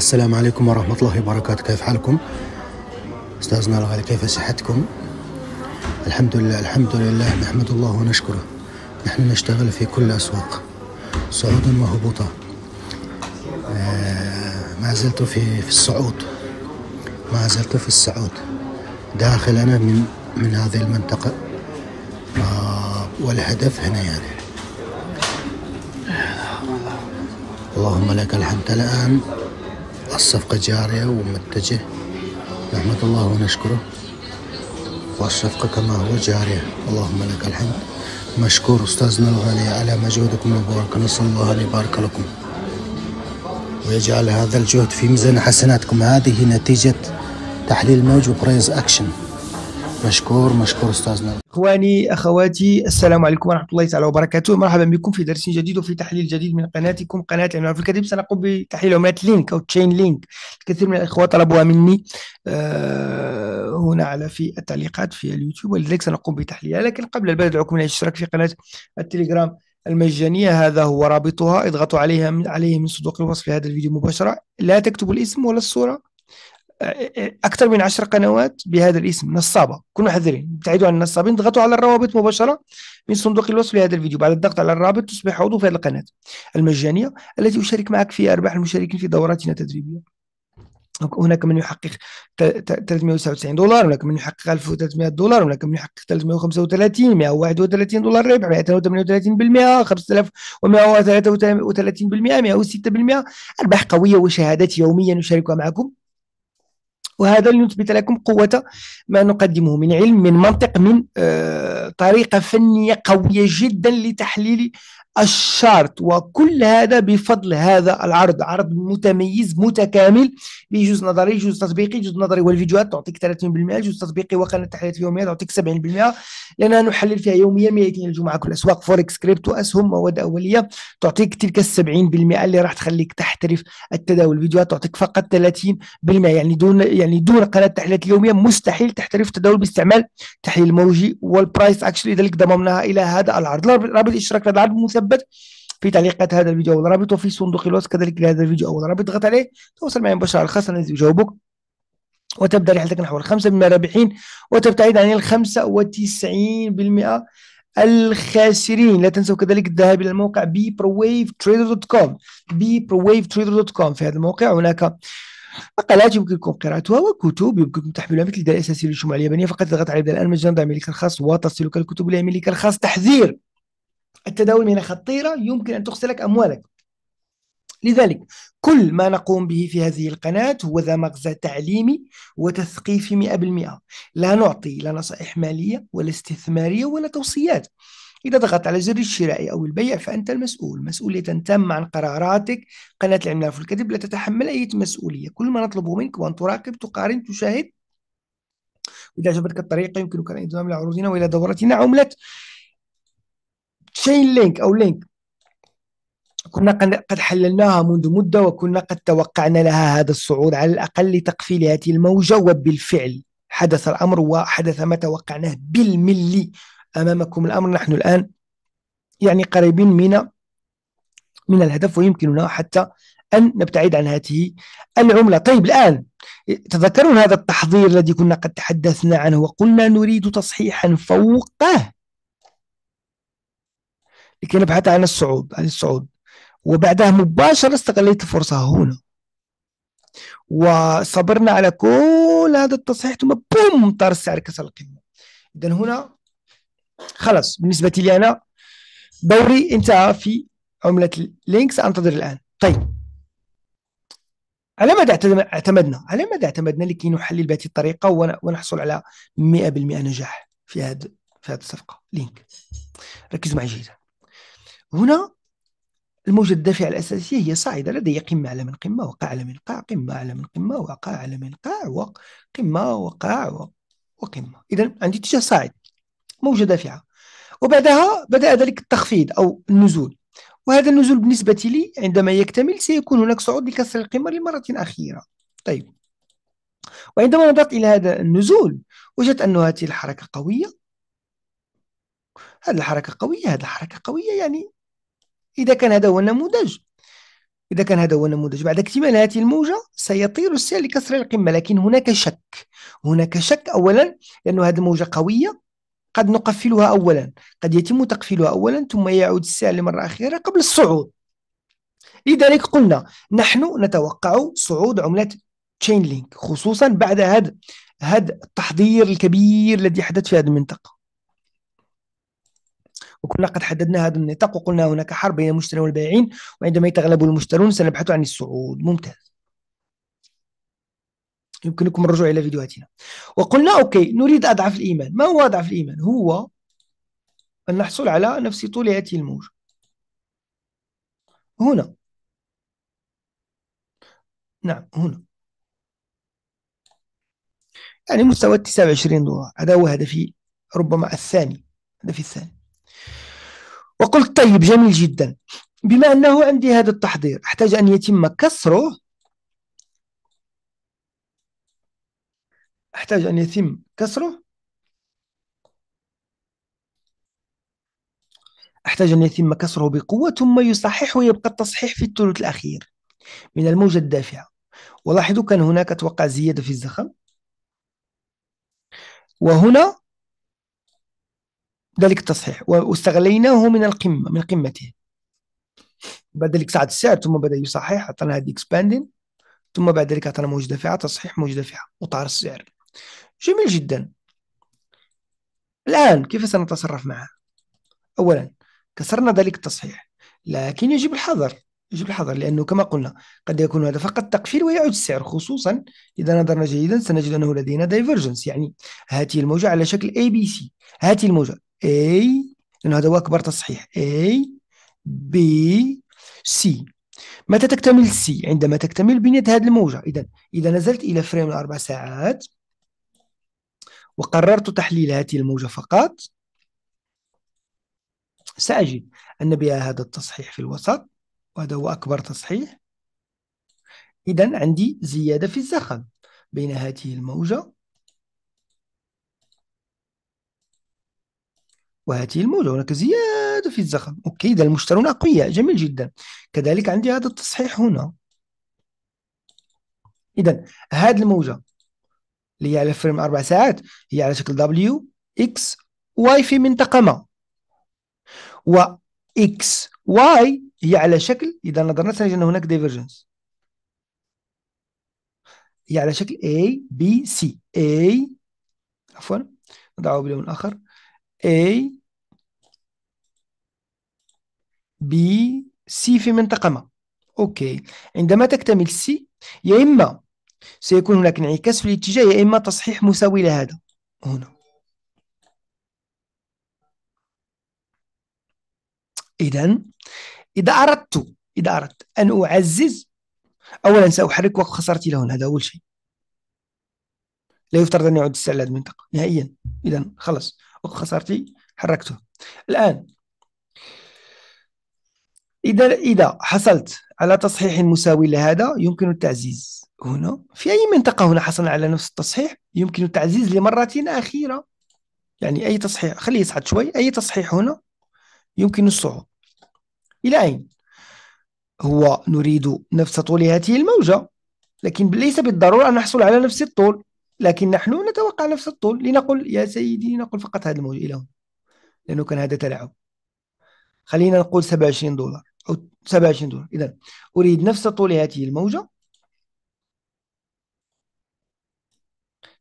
السلام عليكم ورحمة الله وبركاته كيف حالكم أستاذنا الغالي كيف صحتكم الحمد لله الحمد لله نحمد الله ونشكره نحن نشتغل في كل الأسواق صعودا وهبوطا آه ما زلت في في الصعود ما زلت في الصعود داخل أنا من من هذه المنطقة آه والهدف هنا يعني اللهم لك الحمد الآن الصفقة جارية ومتجه نحمد الله ونشكره والصفقة كما هو جارية اللهم لك الحمد مشكور أستاذنا الغالي على مجهودكم المبارك نسأل الله أن يبارك لكم ويجعل هذا الجهد في ميزان حسناتكم هذه نتيجة تحليل موج وبريز أكشن مشكور مشكور استاذنا اخواني اخواتي السلام عليكم ورحمه الله تعالى وبركاته مرحبا بكم في درس جديد وفي تحليل جديد من قناتكم قناه العنوان في الكذب سنقوم بتحليل عملات لينك او تشين لينك الكثير من الاخوه طلبوها مني آه هنا على في التعليقات في اليوتيوب ولذلك سنقوم بتحليلها لكن قبل البدء ادعوكم الى الاشتراك في قناه التليجرام المجانية هذا هو رابطها اضغطوا عليها من عليه من صندوق الوصف هذا الفيديو مباشرة لا تكتبوا الاسم ولا الصورة اكثر من عشر قنوات بهذا الاسم نصابه كونوا حذرين ابتعدوا عن النصابين اضغطوا على الروابط مباشره من صندوق الوصف لهذا الفيديو بعد الضغط على الرابط تصبح عضو في هذه القناه المجانيه التي اشارك معك فيها ارباح المشاركين في دوراتنا التدريبيه هناك من يحقق 399 دولار هناك من يحقق 1300 دولار هناك من يحقق 335 131 دولار ربح 238% 5133% 106% ارباح قويه وشهادات يوميا نشاركها معكم وهذا لنثبت لكم قوة ما نقدمه من علم من منطق من آه طريقة فنية قوية جدا لتحليل الشارت وكل هذا بفضل هذا العرض عرض متميز متكامل بجزء نظري جزء تطبيقي جزء نظري والفيديوهات تعطيك 30% جزء تطبيقي وقناة التحليلات اليوميه تعطيك 70% لأننا نحلل فيها يوميا 200 الجمعة كل أسواق فوركس كريبتو أسهم مواد أولية تعطيك تلك ال 70% اللي راح تخليك تحترف التداول فيديوهات تعطيك فقط 30% يعني دون يعني دون قناة التحليلات اليوميه مستحيل تحترف التداول باستعمال تحليل الموجي والبرايس كيف اكشلي ذلك ضممناها الى هذا العرض رابط الاشتراك في هذا العرض مثبت في تعليقات هذا الفيديو او رابطه في صندوق الوصف كذلك لهذا الفيديو او رابط اضغط عليه توصل معي مباشره الخاص انا يجاوبك وتبدا رحلتك نحو الخمسة من الرابحين وتبتعد عن الخمسة وتسعين بالمئة الخاسرين لا تنسوا كذلك الذهاب الى الموقع بي برو تريدر دوت كوم بي تريدر دوت كوم في هذا الموقع هناك مقالات يمكنكم قراءتها وكتب يمكنكم تحميلها مثل الداء الاساسي للشموع اليابانيه فقط اضغط على الان مجانا ضع الخاص وتصلك الكتب الى ملك الخاص تحذير التداول من خطيره يمكن ان تخسرك اموالك لذلك كل ما نقوم به في هذه القناة هو ذا مغزى تعليمي وتثقيفي 100% لا نعطي لا نصائح مالية ولا استثمارية ولا توصيات إذا ضغطت على زر الشراء أو البيع فأنت المسؤول مسؤولية تامة عن قراراتك قناة العملاق في الكذب لا تتحمل أي مسؤولية كل ما نطلبه منك هو أن تراقب تقارن تشاهد وإذا عجبتك الطريقة يمكنك الانضمام إلى عروضنا وإلى دورتنا عملة تشين لينك أو لينك كنا قد حللناها منذ مدة وكنا قد توقعنا لها هذا الصعود على الأقل لتقفيل هذه الموجة وبالفعل حدث الأمر وحدث ما توقعناه بالملي أمامكم الأمر نحن الآن يعني قريبين من من الهدف ويمكننا حتى أن نبتعد عن هذه العملة طيب الآن تذكرون هذا التحضير الذي كنا قد تحدثنا عنه وقلنا نريد تصحيحا فوقه لكي نبحث عن الصعود عن الصعود وبعدها مباشرة استغليت الفرصة هنا وصبرنا على كل هذا التصحيح ثم بوم طار السعر كسر القمة إذا هنا خلاص بالنسبه لي انا دوري انتهى في عمله لينكس انتظر الان طيب على ماذا اعتمدنا على ماذا اعتمدنا لكي نحلل بهذه الطريقه ونحصل على 100% نجاح في هذا في هذه الصفقه لينك ركزوا معي جيدا هنا الموجة الدافعة الأساسية هي صاعدة لدي قمة على من قمة وقاع على من قاع قمة على من قمة وقاع على من قاع وقمة وقاع وقمة إذا عندي اتجاه صاعد موجة دافعة وبعدها بدأ ذلك التخفيض أو النزول وهذا النزول بالنسبة لي عندما يكتمل سيكون هناك صعود لكسر القمة لمرة أخيرة طيب وعندما نظرت إلى هذا النزول وجدت أن هذه الحركة قوية هذه الحركة قوية هذه الحركة قوية يعني إذا كان هذا هو النموذج إذا كان هذا هو النموذج بعد اكتمال هذه الموجة سيطير السعر لكسر القمة لكن هناك شك هناك شك أولا لأن هذه الموجة قوية قد نقفلها أولا قد يتم تقفيلها أولا ثم يعود السعر مرة أخيرة قبل الصعود لذلك قلنا نحن نتوقع صعود عملة تشين لينك خصوصا بعد هذا هذا التحضير الكبير الذي حدث في هذه المنطقة وكنا قد حددنا هذا النطاق وقلنا هناك حرب بين المشترين والبائعين وعندما يتغلب المشترون سنبحث عن الصعود ممتاز يمكنكم الرجوع إلى فيديوهاتنا وقلنا أوكي نريد أضعف الإيمان ما هو أضعف الإيمان؟ هو أن نحصل على نفس طول هذه الموجة هنا نعم هنا يعني مستوى 29 دولار هذا هو هدفي ربما الثاني هدفي الثاني وقلت طيب جميل جدا بما أنه عندي هذا التحضير أحتاج أن يتم كسره احتاج أن يتم كسره احتاج أن يتم كسره بقوة ثم يصحح ويبقى التصحيح في الثلث الأخير من الموجة الدافعة ولاحظوا كان هناك توقع زيادة في الزخم وهنا ذلك التصحيح واستغليناه من القمة من قمته بعد ذلك صعد السعر ثم بدأ يصحح أعطانا هذه اكسباندين ثم بعد ذلك أعطانا موجة دافعة تصحيح موجة دافعة وطار السعر جميل جدا الآن كيف سنتصرف معه؟ أولا كسرنا ذلك التصحيح لكن يجب الحذر يجب الحذر لأنه كما قلنا قد يكون هذا فقط تقفيل ويعود السعر خصوصا إذا نظرنا جيدا سنجد أنه لدينا دايفرجنس يعني هاته الموجة على شكل اي بي سي هاته الموجة A لأنه هذا هو أكبر تصحيح A B C متى تكتمل C عندما تكتمل بنية هذه الموجة إذا إذا نزلت إلى فريم الأربع ساعات وقررت تحليل هذه الموجة فقط سأجد أن بها هذا التصحيح في الوسط وهذا هو أكبر تصحيح إذا عندي زيادة في الزخم بين هذه الموجة وهذه الموجة هناك زيادة في الزخم أوكي إذا المشترون أقوياء جميل جدا كذلك عندي هذا التصحيح هنا إذا هذه الموجة اللي هي على فريم اربع ساعات هي على شكل دبليو اكس واي في منطقه ما و اكس واي هي على شكل اذا نظرنا سنجد ان هناك ديفرجنس هي على شكل A B C A عفوا نضعه بلون آخر A B C في منطقة ما أوكي عندما تكتمل C يا إما سيكون هناك انعكاس في الاتجاه يا إما تصحيح مساوي لهذا هنا إذا إذا أردت إذا أردت أن أعزز أولا سأحرك وقت خسارتي لهون هذا أول شيء لا يفترض أن يعود لهذه المنطقة نهائيا إذا خلص وقت خسارتي حركته الآن إذا إذا حصلت على تصحيح مساوي لهذا يمكن التعزيز هنا في أي منطقة هنا حصلنا على نفس التصحيح يمكن التعزيز لمرة أخيرة يعني أي تصحيح خليه يصعد شوي أي تصحيح هنا يمكن الصعود إلى أين؟ هو نريد نفس طول هذه الموجة لكن ليس بالضرورة أن نحصل على نفس الطول لكن نحن نتوقع نفس الطول لنقل يا سيدي لنقل فقط هذا الموجة إلى هنا لأنه كان هذا تلاعب خلينا نقول 27 دولار أو 27 دولار إذا أريد نفس طول هذه الموجة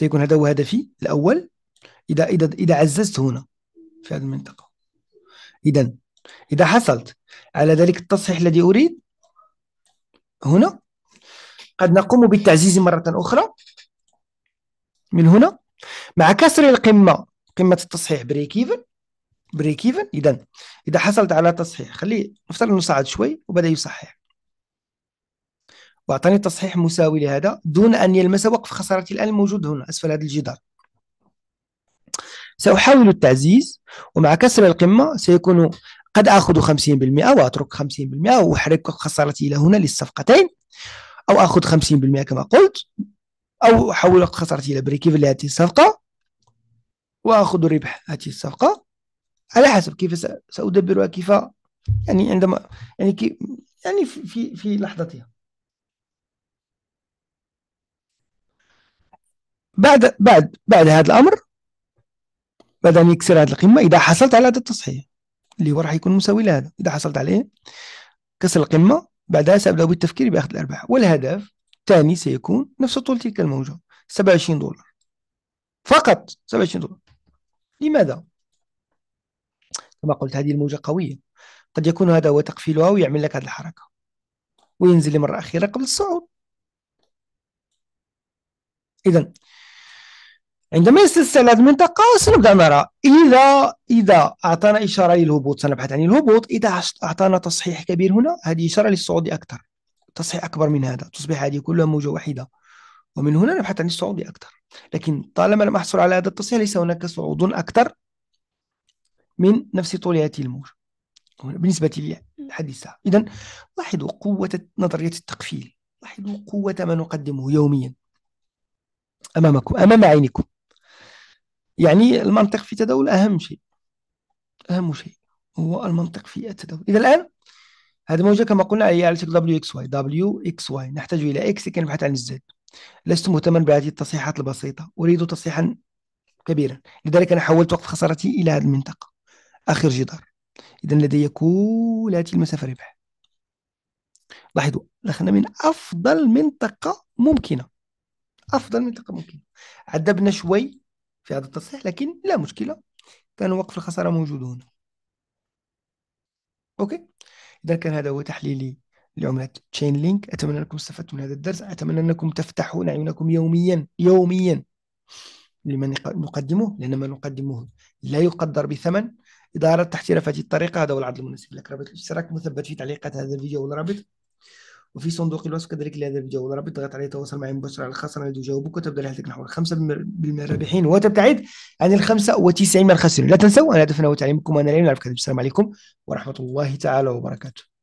سيكون هذا هو هدفي الأول إذا إذا إذا عززت هنا في هذه المنطقة إذا إذا حصلت على ذلك التصحيح الذي أريد هنا قد نقوم بالتعزيز مرة أخرى من هنا مع كسر القمة قمة التصحيح بريك ايفن بريك ايفن إذا إذا حصلت على تصحيح خليه نفترض نصعد شوي وبدأ يصحح واعطاني تصحيح مساوي لهذا دون ان يلمس وقف خسارتي الان الموجود هنا اسفل هذا الجدار سأحاول التعزيز ومع كسر القمة سيكون قد آخذ 50% وأترك 50% وأحرك خسارتي إلى هنا للصفقتين أو آخذ 50% كما قلت أو أحول خسارتي إلى بريكيف لهذه الصفقة وأخذ ربح هذه الصفقة على حسب كيف سأدبرها كيف يعني عندما يعني كيف يعني في في لحظتها بعد بعد بعد هذا الامر بعد ان يكسر هذه القمه اذا حصلت على هذا التصحيح اللي هو راح يكون مساوي لهذا اذا حصلت عليه كسر القمه بعدها سأبدأ بالتفكير بأخذ الأرباح والهدف الثاني سيكون نفس طول تلك الموجة 27 دولار فقط 27 دولار لماذا؟ كما قلت هذه الموجة قوية قد يكون هذا هو تقفيلها ويعمل لك هذه الحركة وينزل لمرة أخيرة قبل الصعود إذا عندما يستسهل هذه المنطقة سنبدأ نرى إذا إذا أعطانا إشارة للهبوط سنبحث عن الهبوط إذا أعطانا تصحيح كبير هنا هذه إشارة للصعود أكثر تصحيح أكبر من هذا تصبح هذه كلها موجة واحدة ومن هنا نبحث عن الصعود أكثر لكن طالما لم أحصل على هذا التصحيح ليس هناك صعود أكثر من نفس طول هذه الموجة بالنسبة للحديث إذا لاحظوا قوة نظرية التقفيل لاحظوا قوة ما نقدمه يوميا أمامكم أمام عينكم يعني المنطق في التداول أهم شيء أهم شيء هو المنطق في التداول إذا الآن هذا موجة كما قلنا هي على شكل دبليو اكس واي دبليو اكس واي نحتاج إلى اكس كي نبحث عن الزد لست مهتما بهذه التصحيحات البسيطة أريد تصحيحا كبيرا لذلك أنا حولت وقت خسارتي إلى هذه المنطقة آخر جدار إذا لدي كل هذه المسافة ربح لاحظوا دخلنا من أفضل منطقة ممكنة أفضل منطقة ممكنة عذبنا شوي في هذا التصحيح لكن لا مشكلة كان وقف الخسارة موجود هنا أوكي إذا كان هذا هو تحليلي لعملة تشين لينك أتمنى أنكم استفدتم من هذا الدرس أتمنى أنكم تفتحون عيونكم يوميا يوميا لما نقدمه لأن ما نقدمه لا يقدر بثمن إذا أردت احتراف هذه الطريقة هذا هو العرض المناسب لك رابط الاشتراك مثبت في تعليقات هذا الفيديو والرابط وفي صندوق الوصف كذلك لهذا الفيديو ربي تضغط عليه تواصل معي مباشره على الخاصه انا اريد اجاوبك وتبدا رحلتك نحو الخمسه بالمرابحين وتبتعد عن الخمسه وتسعين من الخاسرين لا تنسوا ان هدفنا هو تعليمكم وانا لا نعرف كذا السلام عليكم ورحمه الله تعالى وبركاته